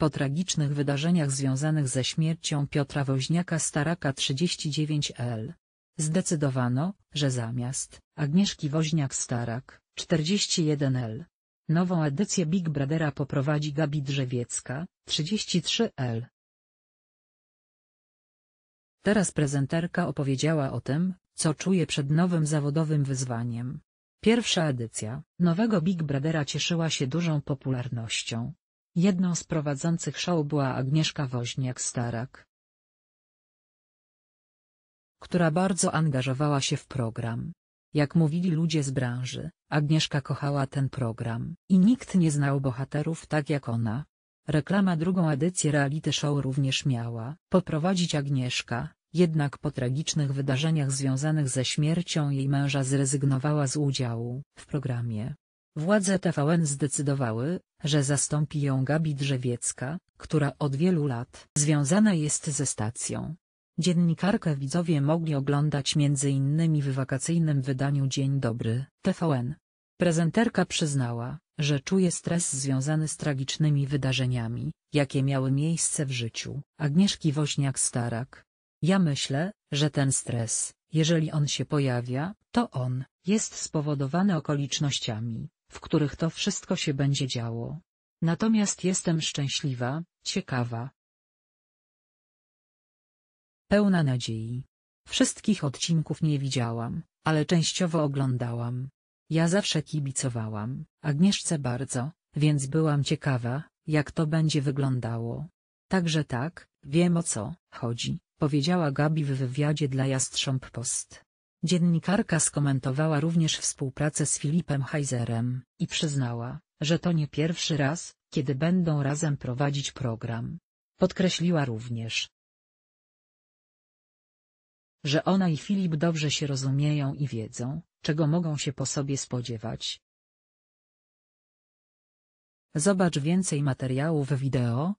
Po tragicznych wydarzeniach związanych ze śmiercią Piotra Woźniaka Staraka 39L zdecydowano, że zamiast Agnieszki Woźniak-Starak 41L nową edycję Big Brothera poprowadzi Gabi Drzewiecka 33L. Teraz prezenterka opowiedziała o tym, co czuje przed nowym zawodowym wyzwaniem. Pierwsza edycja nowego Big Brothera cieszyła się dużą popularnością, Jedną z prowadzących show była Agnieszka Woźniak-Starak, która bardzo angażowała się w program. Jak mówili ludzie z branży, Agnieszka kochała ten program i nikt nie znał bohaterów tak jak ona. Reklama drugą edycję reality show również miała poprowadzić Agnieszka, jednak po tragicznych wydarzeniach związanych ze śmiercią jej męża zrezygnowała z udziału w programie. Władze TVN zdecydowały, że zastąpi ją Gabi Drzewiecka, która od wielu lat związana jest ze stacją. Dziennikarkę widzowie mogli oglądać m.in. w wakacyjnym wydaniu Dzień Dobry TVN. Prezenterka przyznała, że czuje stres związany z tragicznymi wydarzeniami, jakie miały miejsce w życiu Agnieszki Woźniak-Starak. Ja myślę, że ten stres, jeżeli on się pojawia, to on jest spowodowany okolicznościami, w których to wszystko się będzie działo. Natomiast jestem szczęśliwa, ciekawa. Pełna nadziei. Wszystkich odcinków nie widziałam, ale częściowo oglądałam. Ja zawsze kibicowałam, Agnieszce bardzo, więc byłam ciekawa, jak to będzie wyglądało. Także tak, wiem o co chodzi, powiedziała Gabi w wywiadzie dla Jastrząb Post. Dziennikarka skomentowała również współpracę z Filipem Heiserem i przyznała, że to nie pierwszy raz, kiedy będą razem prowadzić program. Podkreśliła również, że ona i Filip dobrze się rozumieją i wiedzą, czego mogą się po sobie spodziewać. Zobacz więcej materiałów wideo,